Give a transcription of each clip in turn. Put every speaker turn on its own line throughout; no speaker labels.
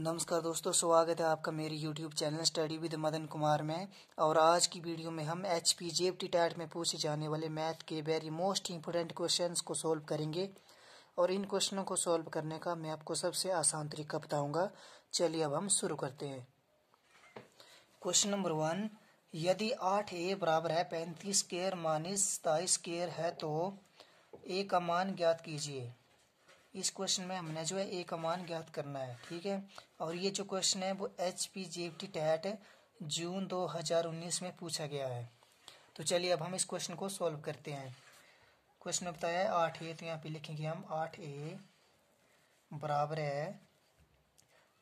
नमस्कार दोस्तों स्वागत है आपका मेरे YouTube channel study with Madan Kumar में और आज की वीडियो में हम H P J T TET में पूछे जाने वाले मैथ के वेरी मोस्ट इम्पोर्टेंट क्वेश्चंस को सॉल्व करेंगे और इन क्वेश्चनों को सॉल्व करने का मैं आपको सबसे आसान तरीका बताऊंगा चलिए अब हम शुरू करते हैं क्वेश्चन नंबर वन यदि आठ ए बराबर है पैंतीस केयर माइनस सताइस केयर है तो ए का मान ज्ञात कीजिए इस क्वेश्चन में हमने जो है ए का मान ज्ञात करना है ठीक है और ये जो क्वेश्चन है वो H P G F T TET June 2019 में पूछा गया है तो चलिए अब हम इस क्वेश्चन को सॉल्व करते हैं क्वेश्चन में बताया है आठ ए तो यहाँ पे लिखेंगे हम आठ ए बराबर है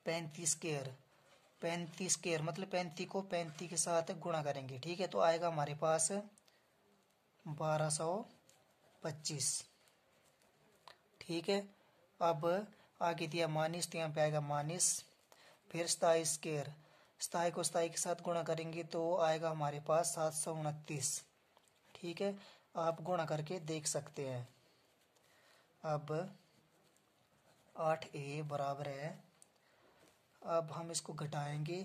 पैंतीस केयर पैंतीस केयर मतलब पैंतीस को पैंतीस के साथ गुणा करेंगे ठीक है तो आएगा हमारे पास बारह सौ पच्चीस ठीक है अब आगे दिया माइनस तो यहाँ पे आएगा माइनस फिर स्थाई स्केयर स्थाई को स्थाई के साथ गुणा करेंगे तो आएगा हमारे पास सात सौ उनतीस ठीक है आप गुणा करके देख सकते हैं अब आठ ए बराबर है अब हम इसको घटाएंगे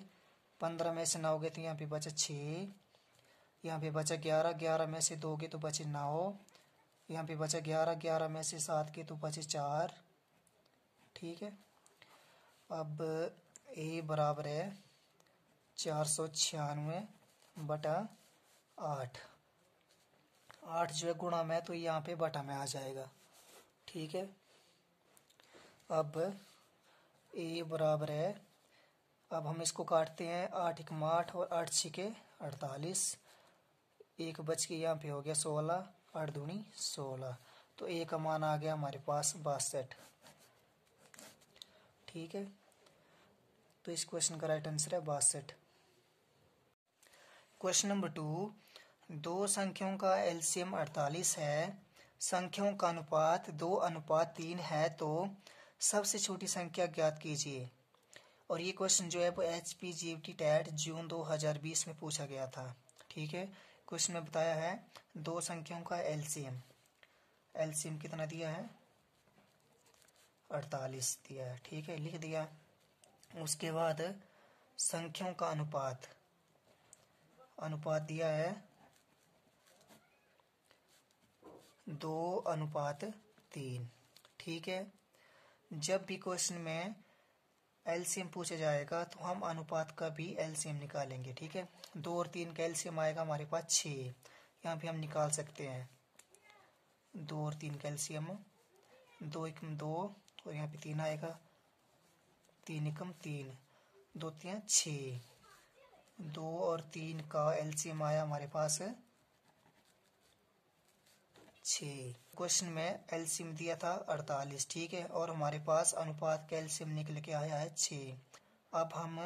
पंद्रह में से नौ गए तो यहाँ पे बचा छः यहाँ पे बचा ग्यारह ग्यारह में से दो गए तो बचे नौ यहाँ पे बचा ग्यारह ग्यारह में से सात के तो बचे चार ठीक है अब ए बराबर है चार सौ छियानवे बटा आठ आठ जो है गुणा में तो यहाँ पे बटा में आ जाएगा ठीक है अब ए बराबर है अब हम इसको काटते हैं आठ इकमा आठ और आठ छिके अड़तालीस एक बच के यहाँ पे हो गया सोलह आठ दूनी सोलह तो ए का मान आ गया हमारे पास बासठ ठीक है तो इस क्वेश्चन का राइट आंसर है बासठ क्वेश्चन नंबर टू दो संख्याओं का एलसीएम 48 है संख्याओं का अनुपात दो अनुपात तीन है तो सबसे छोटी संख्या ज्ञात कीजिए और ये क्वेश्चन जो है वो H P G T TET June 2020 में पूछा गया था ठीक है क्वेश्चन में बताया है दो संख्याओं का एलसीएम एलसीएम कितना दिया है अड़तालीस दिया है ठीक है लिख दिया उसके बाद संख्याओं का अनुपात अनुपात दिया है दो अनुपात तीन ठीक है जब भी क्वेश्चन में एलसीएम पूछा जाएगा तो हम अनुपात का भी एलसीएम निकालेंगे ठीक है दो और तीन का एलसीएम आएगा हमारे पास छ यहाँ भी हम निकाल सकते हैं दो और तीन कैल्सियम दो एक दो और यहाँ पे तीन आएगा तीन एकम तीन दो तीन छ दो और तीन का एलसीएम आया हमारे पास छ क्वेश्चन में एलसीएम दिया था अड़तालीस ठीक है और हमारे पास अनुपात का एलसीएम निकल के आया है छ अब हम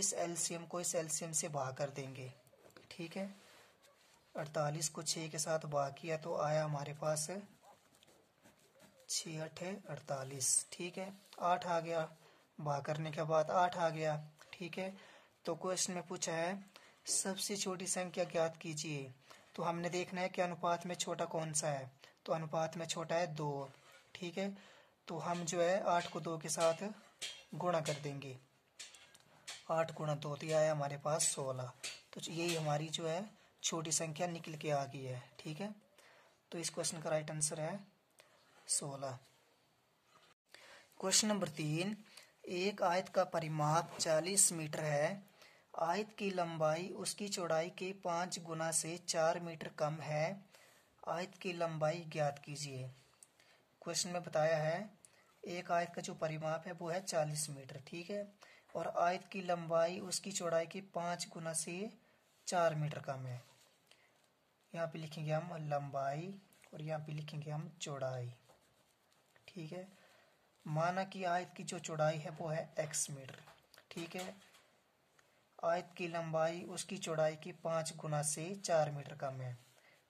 इस एलसीएम को इस एलसीएम से भाग कर देंगे ठीक है अड़तालीस को छः के साथ भाग किया तो आया हमारे पास छः अठे अड़तालीस ठीक है आठ आ गया बा करने के बाद आठ आ गया ठीक है तो क्वेश्चन में पूछा है सबसे छोटी संख्या ज्ञात कीजिए तो हमने देखना है कि अनुपात में छोटा कौन सा है तो अनुपात में छोटा है दो ठीक है तो हम जो है आठ को दो के साथ गुणा कर देंगे आठ गुणा दो तो आया हमारे पास सोलह तो यही हमारी जो है छोटी संख्या निकल के आ गई है ठीक है तो इस क्वेश्चन का राइट आंसर है सोलह क्वेश्चन नंबर तीन एक आयत का परिमाप चालीस मीटर है आयत की लंबाई उसकी चौड़ाई के पाँच गुना से चार मीटर कम है आयत की लंबाई ज्ञात कीजिए क्वेश्चन में बताया है एक आयत का जो परिमाप है वो है चालीस मीटर ठीक है और आयत की लंबाई उसकी चौड़ाई के पाँच गुना से चार मीटर कम है यहाँ पे लिखेंगे हम लंबाई और यहाँ पे लिखेंगे हम चौड़ाई ठीक है माना कि आयत की जो चौड़ाई है वो है एक्स मीटर ठीक है आयत की लंबाई उसकी चौड़ाई की पाँच गुना से चार मीटर कम है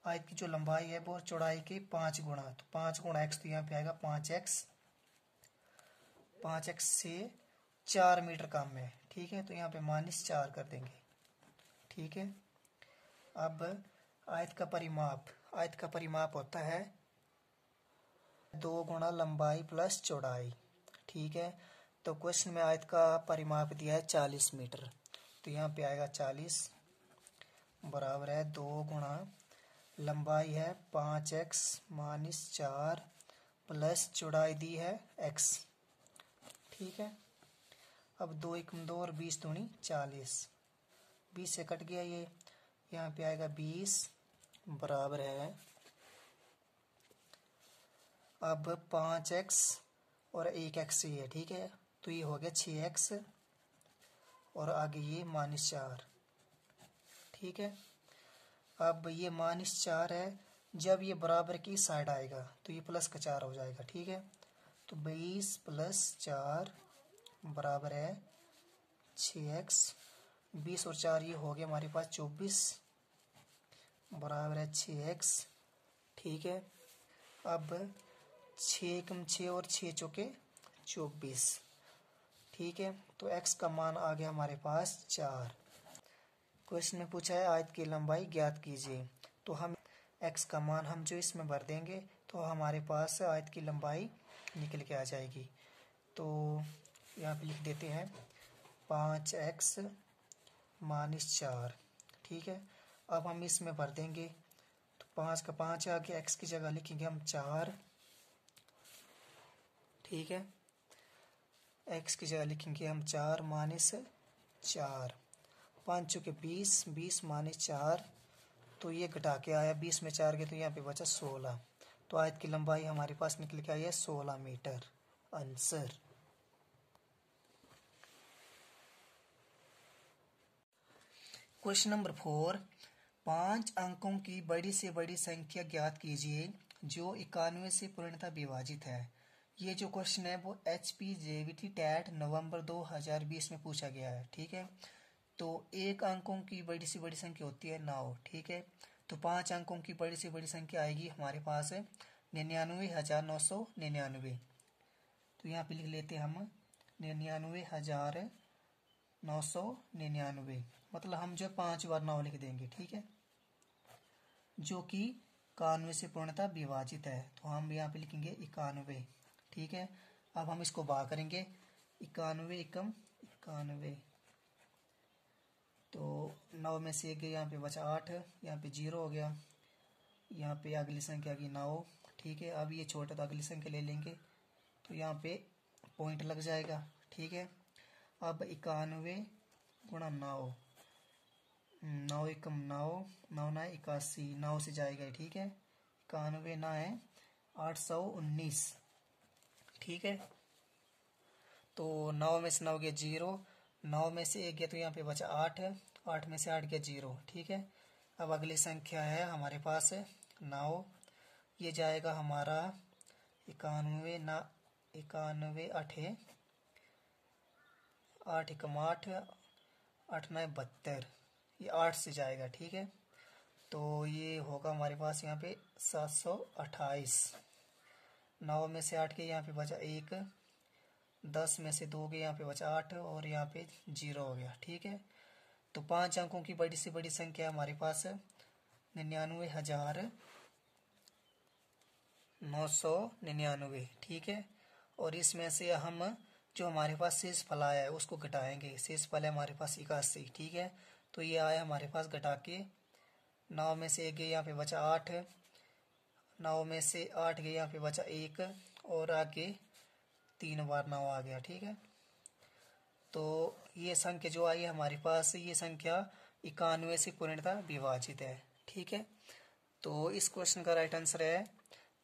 आयत की जो लंबाई है वो चौड़ाई की पाँच गुना तो पाँच गुना एक्स तो यहाँ पे आएगा पाँच एक्स पाँच एक्स से चार मीटर कम है ठीक है तो यहाँ पे माइनस चार कर देंगे ठीक है अब आयत का परिमाप आयत का परिमाप होता है दो गुणा लंबाई प्लस चौड़ाई ठीक है तो क्वेश्चन में आयत का परिमाप दिया है चालीस मीटर तो यहाँ पे आएगा चालीस बराबर है दो गुणा लंबाई है पाँच एक्स माइनस चार प्लस चौड़ाई दी है एक्स ठीक है अब दो एक दो और बीस दूनी चालीस बीस से कट गया ये यहाँ पे आएगा बीस बराबर है अब पाँच एक्स और एक एक्स ये ठीक है तो ये हो गया छ एक्स और आगे ये माइनस चार ठीक है अब ये माइनस चार है जब ये बराबर की साइड आएगा तो ये प्लस का चार हो जाएगा ठीक है तो बीस प्लस चार बराबर है छ एक्स बीस और चार ये हो गया हमारे पास चौबीस बराबर है छ एक्स ठीक है अब छः एकम छः और छः चौके चौबीस ठीक है तो एक्स का मान आ गया हमारे पास चार क्वेश्चन में पूछा है आयत की लंबाई ज्ञात कीजिए तो हम एक्स का मान हम जो इसमें भर देंगे तो हमारे पास आयत की लंबाई निकल के आ जाएगी तो यहाँ पे लिख देते हैं पाँच एक्स माइनस चार ठीक है अब हम इसमें भर देंगे तो पाँच का पाँच आगे एक्स की जगह लिखेंगे हम चार ठीक है एक्स की जगह लिखेंगे हम चार माइनस चार पाँच चौके बीस बीस माइनस चार तो ये घटा के आया बीस में चार के तो यहाँ पे बचा सोलह तो आयत की लंबाई हमारे पास निकल के आई है सोलह meter answer question number four पांच अंकों की बड़ी से बड़ी संख्या ज्ञात कीजिए जो इक्यानवे से पूर्णतः विभाजित है ये जो क्वेश्चन है वो एच पी जेवीटी टैट हजार बीस में पूछा गया है ठीक है तो एक अंकों की बड़ी से बड़ी संख्या होती है नौ ठीक है तो पांच अंकों की बड़ी से बड़ी संख्या आएगी हमारे पास निन्यानवे हजार नौ सौ निन्यानवे तो यहाँ पे लिख लेते हैं हम निन्यानवे हजार नौ सौ निन्यानवे मतलब हम जो पांच बार नौ लिख देंगे ठीक है जो कि इक्यानवे से पूर्णता विभाजित है तो हम यहाँ पे लिखेंगे इक्यानवे ठीक है अब हम इसको बा करेंगे इक्यानवे एकम इक्यानवे तो नौ में से एक यहाँ पे बचा आठ यहाँ पे जीरो हो गया यहाँ पे अगली संख्या की नौ ठीक है अब ये छोटा तो अगली संख्या ले लेंगे तो यहाँ पे पॉइंट लग जाएगा ठीक है अब इक्यानवे गुणा नौ नौ एकम नौ नौ ना इक्यासी नौ से जाएगा ठीक है इक्यानवे ना है आठ सौ उन्नीस ठीक है तो नौ में से नौ गया जीरो नौ में से एक गया तो यहाँ पे बचा आठ आठ में से आठ गया जीरो ठीक है अब अगली संख्या है हमारे पास है नौ ये जाएगा हमारा इक्यानवे ना इक्यानवे अठे आठ एकम आठ आठ नए बहत्तर ये आठ से जाएगा ठीक है तो ये होगा हमारे पास यहाँ पे सात सौ अट्ठाईस नौ में से आठ के यहाँ पे बचा एक दस में से दो के यहाँ पे बचा आठ और यहाँ पे जीरो हो गया ठीक है तो पांच अंकों की बड़ी से बड़ी संख्या हमारे पास निन्यानवे हजार नौ सौ निन्यानवे ठीक है और इसमें से हम जो हमारे पास शेष फल आया है उसको घटाएंगे शेष फल है हमारे पास इक्यासी ठीक है तो ये आया हमारे पास घटा के नौ में से एक यहाँ पे बचा आठ नौ में से आठ गया यहाँ पे बचा एक और आगे तीन बार नौ आ गया ठीक है तो ये संख्या जो आई है हमारे पास ये संख्या इक्यानवे से पूर्णता विभाजित है ठीक है तो इस क्वेश्चन का राइट आंसर है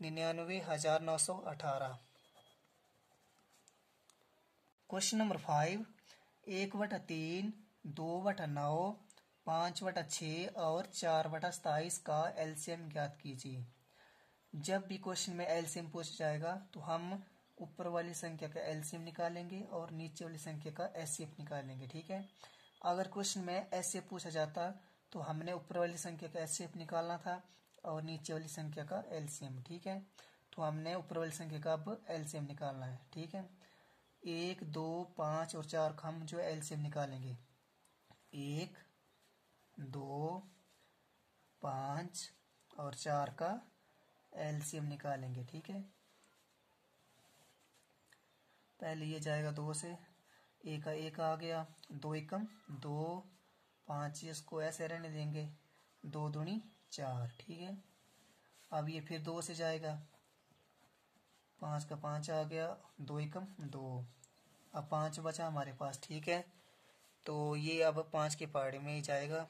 निन्यानवे हजार नौ सौ अठारह क्वेश्चन नंबर फाइव एक बटा तीन दो बटा नौ पाँच बटा छः और चार बटा सताईस का एलसीएम ज्ञात कीजिए जब भी क्वेश्चन में एलसीएम पूछ जाएगा तो हम ऊपर वाली संख्या का एलसीएम निकालेंगे और नीचे वाली संख्या का एफ निकालेंगे ठीक है अगर क्वेश्चन में एफ पूछा जाता तो हमने ऊपर वाली संख्या का एफ निकालना था और नीचे वाली संख्या का एलसीएम ठीक है तो हमने ऊपर वाली संख्या का अब एलसीएम निकालना है ठीक है एक दो पाँच और चार का हम जो एलसीएम निकालेंगे एक दो पाँच और चार का एलसीएम निकालेंगे ठीक है पहले ये जाएगा दो से एक का एक आ गया दो एकम दो पाँच इसको ऐसे रहने देंगे दो दुनी चार ठीक है अब ये फिर दो से जाएगा पाँच का पाँच आ गया दो एकम दो अब पाँच बचा हमारे पास ठीक है तो ये अब पाँच के पहाड़ी में ही जाएगा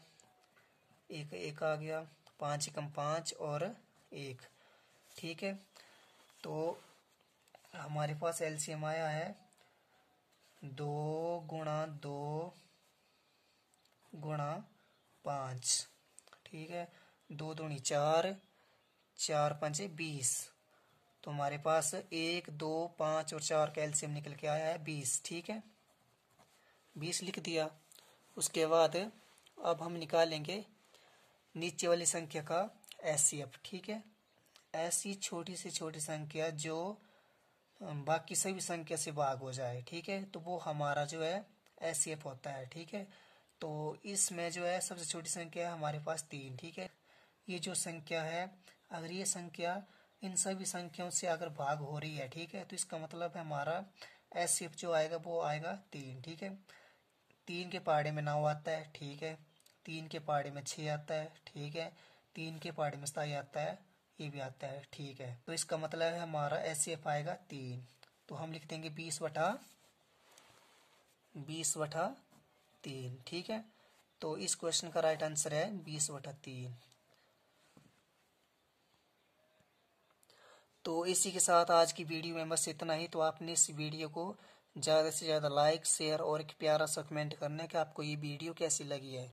एक एक आ गया पाँच एकम पाँच और एक ठीक है तो हमारे पास एलसीएम आया है दो गुणा दो गुणा पाँच ठीक है दो दूनी चार चार पंचे बीस तो हमारे पास एक दो पाँच और चार का एल्सियम निकल के आया है बीस ठीक है बीस लिख दिया उसके बाद अब हम निकालेंगे नीचे वाली संख्या का एस ठीक है ऐसी छोटी से छोटी संख्या जो बाकी सभी संख्या से भाग हो जाए ठीक है तो वो हमारा जो है एस e होता है ठीक है तो इसमें जो है सबसे छोटी संख्या है हमारे पास तीन ठीक है ये जो संख्या है अगर ये संख्या इन सभी संख्याओं से अगर भाग हो रही है ठीक है तो इसका मतलब है हमारा एस e जो आएगा वो आएगा तीन ठीक है तीन के पहाड़े में नौ आता है ठीक है तीन के पहाड़े में छः आता है ठीक है तीन के पहाड़े में सताई आता है ये भी आता है ठीक है तो इसका मतलब है हमारा एस एफ आएगा तीन तो हम लिख देंगे बीस वटा बीस वटा तीन ठीक है तो इस क्वेश्चन का राइट आंसर है बीस वटा तीन तो इसी के साथ आज की वीडियो में बस इतना ही तो आपने इस वीडियो को ज़्यादा से ज़्यादा लाइक शेयर और एक प्यारा सा कमेंट करना है कि आपको ये वीडियो कैसी लगी है